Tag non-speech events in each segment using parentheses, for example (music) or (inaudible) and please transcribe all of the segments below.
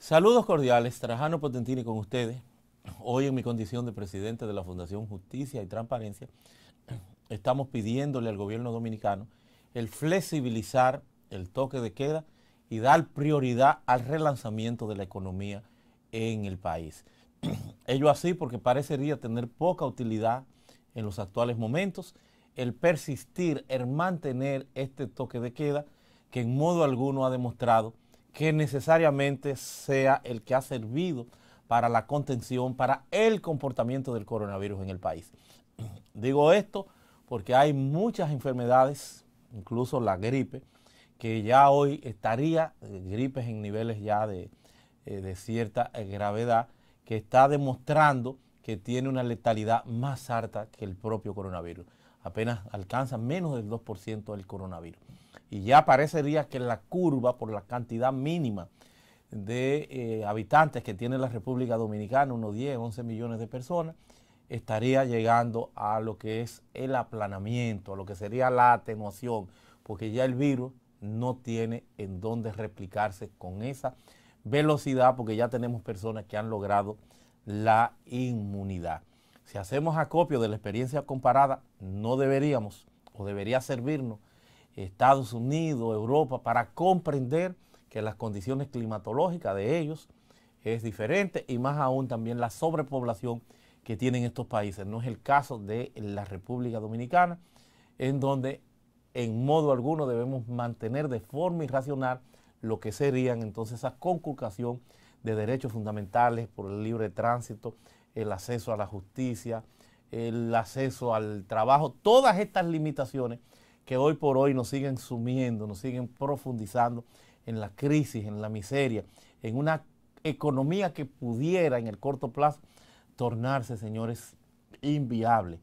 Saludos cordiales, Trajano Potentini con ustedes. Hoy en mi condición de presidente de la Fundación Justicia y Transparencia, estamos pidiéndole al gobierno dominicano el flexibilizar el toque de queda y dar prioridad al relanzamiento de la economía en el país. (clears throat) Ello así porque parecería tener poca utilidad en los actuales momentos el persistir, el mantener este toque de queda que en modo alguno ha demostrado que necesariamente sea el que ha servido para la contención, para el comportamiento del coronavirus en el país. (clears throat) Digo esto porque hay muchas enfermedades, incluso la gripe, que ya hoy estaría, eh, gripes en niveles ya de, eh, de cierta eh, gravedad, que está demostrando que tiene una letalidad más alta que el propio coronavirus. Apenas alcanza menos del 2% del coronavirus y ya parecería que la curva por la cantidad mínima de eh, habitantes que tiene la República Dominicana, unos 10, 11 millones de personas, estaría llegando a lo que es el aplanamiento, a lo que sería la atenuación, porque ya el virus no tiene en dónde replicarse con esa velocidad, porque ya tenemos personas que han logrado la inmunidad. Si hacemos acopio de la experiencia comparada, no deberíamos o debería servirnos Estados Unidos, Europa, para comprender que las condiciones climatológicas de ellos es diferente y más aún también la sobrepoblación que tienen estos países. No es el caso de la República Dominicana, en donde en modo alguno debemos mantener de forma irracional lo que serían entonces esa conculcación de derechos fundamentales por el libre tránsito, el acceso a la justicia, el acceso al trabajo, todas estas limitaciones que hoy por hoy nos siguen sumiendo, nos siguen profundizando en la crisis, en la miseria, en una economía que pudiera en el corto plazo tornarse, señores, inviable.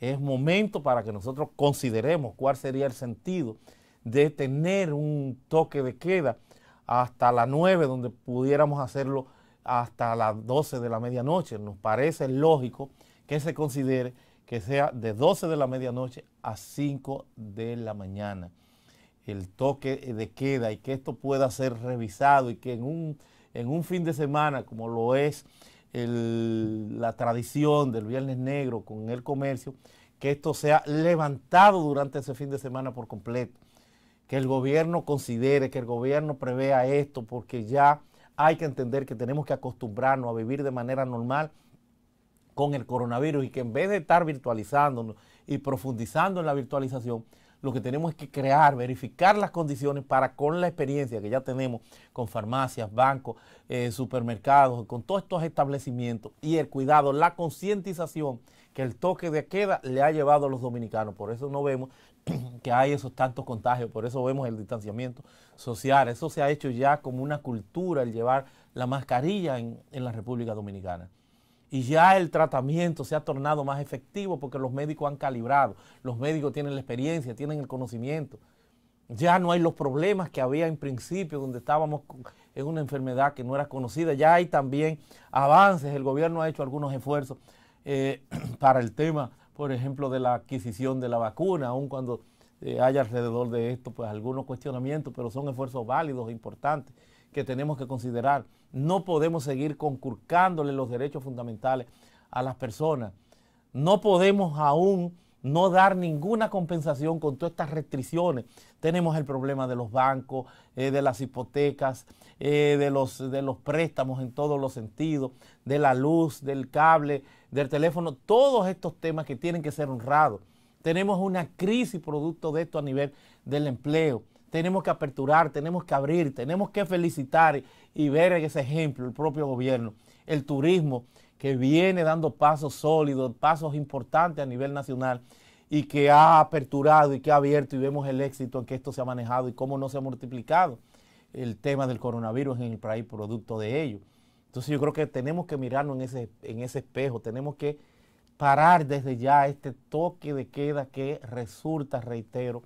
Es momento para que nosotros consideremos cuál sería el sentido de tener un toque de queda hasta las 9, donde pudiéramos hacerlo hasta las 12 de la medianoche. Nos parece lógico que se considere que sea de 12 de la medianoche a 5 de la mañana. El toque de queda y que esto pueda ser revisado y que en un, en un fin de semana, como lo es la tradición del Viernes Negro con el comercio, que esto sea levantado durante ese fin de semana por completo. Que el gobierno considere, que el gobierno prevea esto, porque ya hay que entender que tenemos que acostumbrarnos a vivir de manera normal con el coronavirus y que en vez de estar virtualizándonos y profundizando en la virtualización, lo que tenemos es que crear, verificar las condiciones para con la experiencia que ya tenemos con farmacias, bancos, eh, supermercados, con todos estos establecimientos y el cuidado, la concientización que el toque de queda le ha llevado a los dominicanos. Por eso no vemos (clears throat) que hay esos tantos contagios, por eso vemos el distanciamiento social. Eso se ha hecho ya como una cultura, el llevar la mascarilla en la República Dominicana y ya el tratamiento se ha tornado más efectivo porque los médicos han calibrado, los médicos tienen la experiencia, tienen el conocimiento. Ya no hay los problemas que había en principio donde estábamos en una enfermedad que no era conocida. Ya hay también avances, el gobierno ha hecho algunos esfuerzos eh, (clears throat) para el tema, por ejemplo, de la adquisición de la vacuna, aun cuando eh, hay alrededor de esto pues algunos cuestionamientos, pero son esfuerzos válidos e importantes que tenemos que considerar. No podemos seguir conculcándole los derechos fundamentales a las personas. No podemos aún no dar ninguna compensación con todas estas restricciones. Tenemos el problema de los bancos, eh, de las hipotecas, eh, de, los, de los préstamos en todos los sentidos, de la luz, del cable, del teléfono, todos estos temas que tienen que ser honrados. Tenemos una crisis producto de esto a nivel del empleo tenemos que aperturar, tenemos que abrir, tenemos que felicitar y ver ese ejemplo el propio gobierno, el turismo que viene dando pasos sólidos, pasos importantes a nivel nacional y que ha aperturado y que ha abierto y vemos el éxito en que esto se ha manejado y cómo no se ha multiplicado el tema del coronavirus en el país producto de ello. Entonces yo creo que tenemos que mirarnos en ese, en ese espejo, tenemos que parar desde ya este toque de queda que resulta, reitero,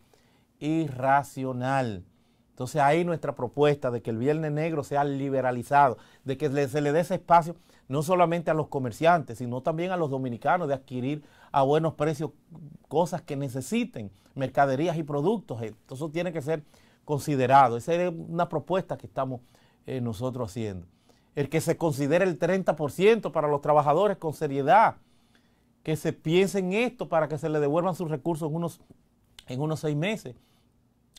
irracional. Entonces ahí nuestra propuesta de que el Viernes Negro sea liberalizado, de que se le dé ese espacio no solamente a los comerciantes, sino también a los dominicanos de adquirir a buenos precios cosas que necesiten, mercaderías y productos. Eso tiene que ser considerado. Esa es una propuesta que estamos eh, nosotros haciendo. El que se considere el 30% para los trabajadores con seriedad, que se piense en esto para que se le devuelvan sus recursos en unos seis meses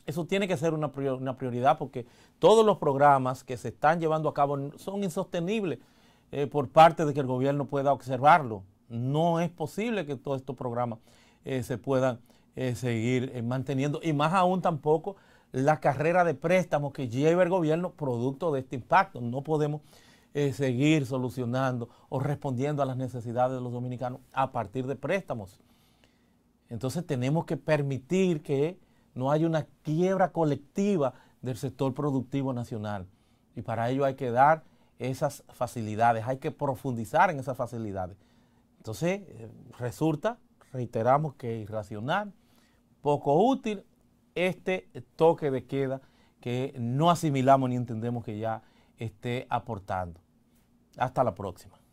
eso tiene que ser una, prioridad porque todos los programas que se están llevando a cabo son insostenibles eh, por parte de que el gobierno pueda observarlo. No es posible que todos estos programas eh, se puedan eh, seguir manteniendo y más aún tampoco la carrera de préstamos que lleva el gobierno producto de este impacto. No podemos seguir solucionando o respondiendo a las necesidades de los dominicanos a partir de préstamos. Entonces tenemos que permitir que no hay una quiebra colectiva del sector productivo nacional. Y para ello hay que dar esas facilidades, hay que profundizar en esas facilidades. Entonces, eh, resulta, reiteramos que es irracional, poco útil este toque de queda que no asimilamos ni entendemos que ya esté aportando. Hasta la próxima.